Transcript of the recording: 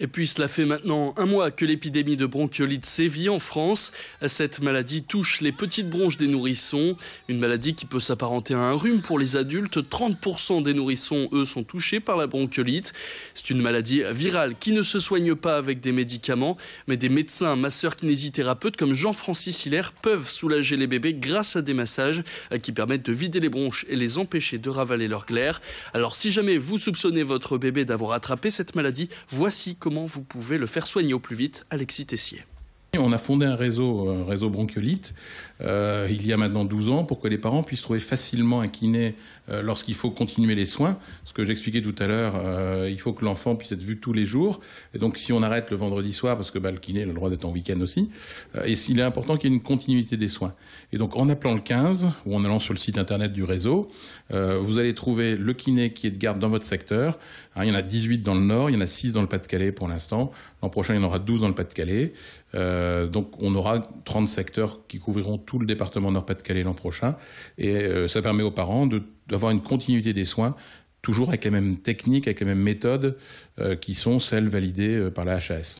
Et puis cela fait maintenant un mois que l'épidémie de bronchiolite sévit en France. Cette maladie touche les petites bronches des nourrissons, une maladie qui peut s'apparenter à un rhume pour les adultes. 30% des nourrissons, eux, sont touchés par la bronchiolite. C'est une maladie virale qui ne se soigne pas avec des médicaments, mais des médecins, masseurs kinésithérapeutes comme Jean-Francis Hilaire peuvent soulager les bébés grâce à des massages euh, qui permettent de vider les bronches et les empêcher de ravaler leur glaire. Alors si jamais vous soupçonnez votre bébé d'avoir attrapé cette maladie, voici comment comment vous pouvez le faire soigner au plus vite, Alexis Tessier. On a fondé un réseau, un réseau bronchiolite, euh, il y a maintenant 12 ans, pour que les parents puissent trouver facilement un kiné euh, lorsqu'il faut continuer les soins. Ce que j'expliquais tout à l'heure, euh, il faut que l'enfant puisse être vu tous les jours. Et donc, si on arrête le vendredi soir, parce que bah, le kiné a le droit d'être en week-end aussi, euh, et il est important qu'il y ait une continuité des soins. Et donc, en appelant le 15 ou en allant sur le site internet du réseau, euh, vous allez trouver le kiné qui est de garde dans votre secteur. Hein, il y en a 18 dans le Nord, il y en a 6 dans le Pas-de-Calais pour l'instant. L'an prochain, il y en aura 12 dans le Pas-de-Calais. Euh, donc on aura 30 secteurs qui couvriront tout le département Nord-Pas-de-Calais l'an prochain. Et euh, ça permet aux parents d'avoir une continuité des soins toujours avec les mêmes techniques, avec les mêmes méthodes euh, qui sont celles validées par la HAS.